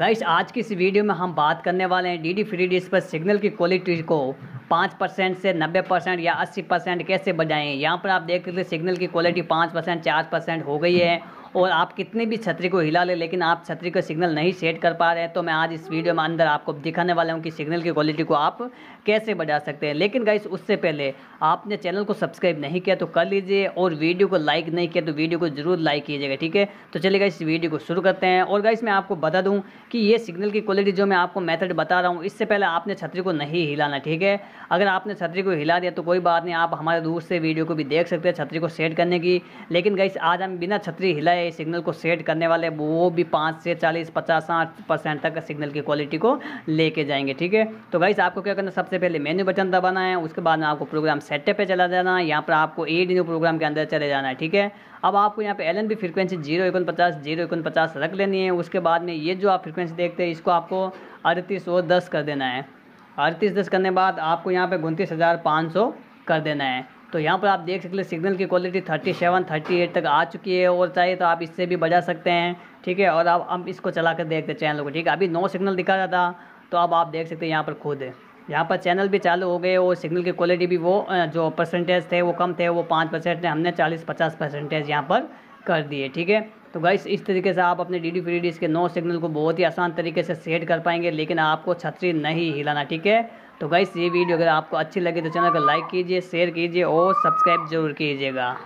guys आज की इस वीडियो में हम बात करने वाले हैं डी डी फ्री डिश पर सिग्नल की क्वालिटी को पाँच परसेंट से नब्बे परसेंट या अस्सी परसेंट कैसे बजाएं यहाँ पर आप देख सकते सिग्नल की क्वालिटी पाँच परसेंट चार परसेंट हो गई है और आप कितने भी छतरी को हिला ले, लेकिन आप छतरी का सिग्नल नहीं सेट कर पा रहे हैं तो मैं आज इस वीडियो में अंदर आपको दिखाने वाला हूँ कि सिग्नल की क्वालिटी को आप कैसे बढ़ा सकते हैं लेकिन गाइस उससे पहले आपने चैनल को सब्सक्राइब नहीं किया तो कर लीजिए और वीडियो को लाइक नहीं किया तो वीडियो को जरूर लाइक कीजिएगा ठीक है तो चलिएगा इस वीडियो को शुरू करते हैं और गाइस मैं आपको बता दूँ कि ये सिग्नल की क्वालिटी जो मैं आपको मैथड बता रहा हूँ इससे पहले आपने छतरी को नहीं हिलाना ठीक है अगर आपने छतरी को हिला दिया तो कोई बात नहीं आप हमारे दूर से वीडियो को भी देख सकते हैं छतरी को सेट करने की लेकिन गाइस आज हम बिना छतरी हिलाए है इस सिग्नल को सेट करने वाले वो भी पाँच से चालीस पचास साठ परसेंट तक सिग्नल की क्वालिटी को लेके जाएंगे ठीक है तो गाइस आपको क्या करना सबसे पहले मेन्यू बटन दबाना है उसके बाद आपको प्रोग्राम सेटअप पर चला जाना है यहाँ पर आपको ए न्यू प्रोग्राम के अंदर चले जाना है ठीक है अब आपको यहाँ पे L N B frequency zero एक पचास जीरो एक पचास रख लेनी है उसके बाद में ये जो आप फ्रिक्वेंसी देखते हैं इसको आपको अड़तीस सौ दस कर देना है अड़तीस दस करने बाद आपको यहाँ पे उनतीस हज़ार पाँच सौ कर देना है तो यहाँ पर आप देख सकते हैं सिग्नल की quality thirty seven thirty eight तक आ चुकी है और चाहिए तो आप इससे भी बजा सकते हैं ठीक है और आप हम इसको चला कर देखते हैं चैनल को ठीक है अभी नो सिग्नल दिखा रहा था तो अब आप देख सकते हैं यहाँ पर खुद यहाँ पर चैनल भी चालू हो गए और सिग्नल की क्वालिटी भी वो जो परसेंटेज थे वो कम थे वो पाँच परसेंट हमने चालीस पचास परसेंटेज यहाँ पर कर दिए ठीक है तो गाइस इस तरीके से आप अपने डी डी के नो सिग्नल को बहुत ही आसान तरीके से सेट कर पाएंगे लेकिन आपको छतरी नहीं हिलाना ठीक है तो गाइस ये वीडियो अगर आपको अच्छी लगे तो चैनल को लाइक कीजिए शेयर कीजिए और सब्सक्राइब जरूर कीजिएगा